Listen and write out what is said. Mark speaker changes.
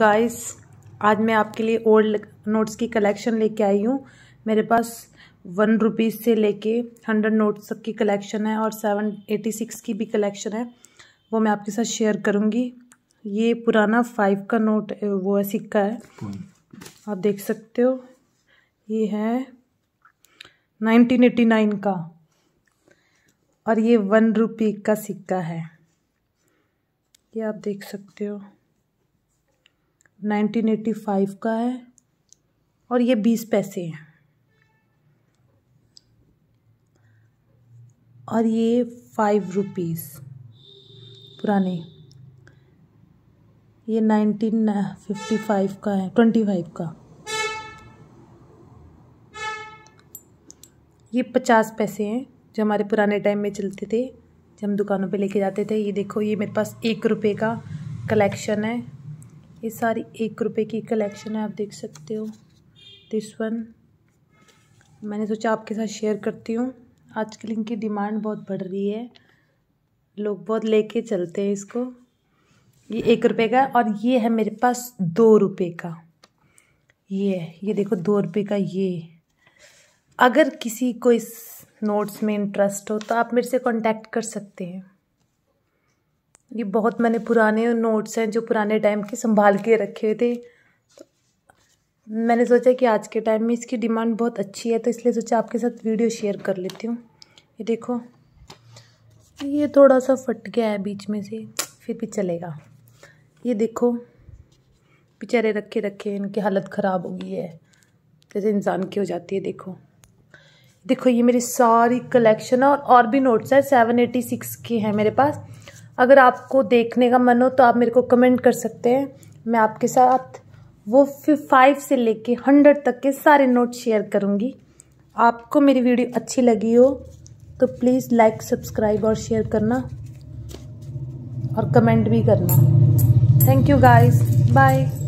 Speaker 1: guys आज मैं आपके लिए ओल्ड नोट्स की कलेक्शन लेके आई हूँ मेरे पास वन रुपीज़ से लेके हंड्रेड नोट्स तक की कलेक्शन है और सेवन एटी सिक्स की भी कलेक्शन है वो मैं आपके साथ शेयर करूँगी ये पुराना फाइव का नोट वो है सिक्का है आप देख सकते हो ये है नाइनटीन एटी नाइन का और ये वन रुपी का सिक्का है ये आप देख सकते हो 1985 का है और ये बीस पैसे हैं और ये फाइव रुपीज़ पुराने ये नाइनटीन फिफ्टी फाइव का है ट्वेंटी फाइव का ये पचास पैसे हैं जो हमारे पुराने टाइम में चलते थे जब हम दुकानों पे लेके जाते थे ये देखो ये मेरे पास एक रुपये का कलेक्शन है ये सारी एक रुपए की कलेक्शन है आप देख सकते हो दिस वन मैंने सोचा आपके साथ शेयर करती हूँ आजकल इनकी डिमांड बहुत बढ़ रही है लोग बहुत लेके चलते हैं इसको ये एक रुपए का और ये है मेरे पास दो रुपए का ये है ये देखो दो रुपए का ये अगर किसी को इस नोट्स में इंटरेस्ट हो तो आप मेरे से कांटेक्ट कर सकते हैं ये बहुत मैंने पुराने नोट्स हैं जो पुराने टाइम के संभाल के रखे थे तो मैंने सोचा कि आज के टाइम में इसकी डिमांड बहुत अच्छी है तो इसलिए सोचा आपके साथ वीडियो शेयर कर लेती हूँ ये देखो ये थोड़ा सा फट गया है बीच में से फिर भी चलेगा ये देखो बेचारे रखे रखे इनकी हालत ख़राब हो गई है जैसे इंसान की हो जाती है देखो देखो ये मेरी सारी कलेक्शन है और और भी नोट्स हैं सेवन एटी सिक्स के हैं मेरे पास अगर आपको देखने का मन हो तो आप मेरे को कमेंट कर सकते हैं मैं आपके साथ वो फाइव से लेके हंड्रेड तक के सारे नोट शेयर करूँगी आपको मेरी वीडियो अच्छी लगी हो तो प्लीज़ लाइक सब्सक्राइब और शेयर करना और कमेंट भी करना थैंक यू गाइस बाय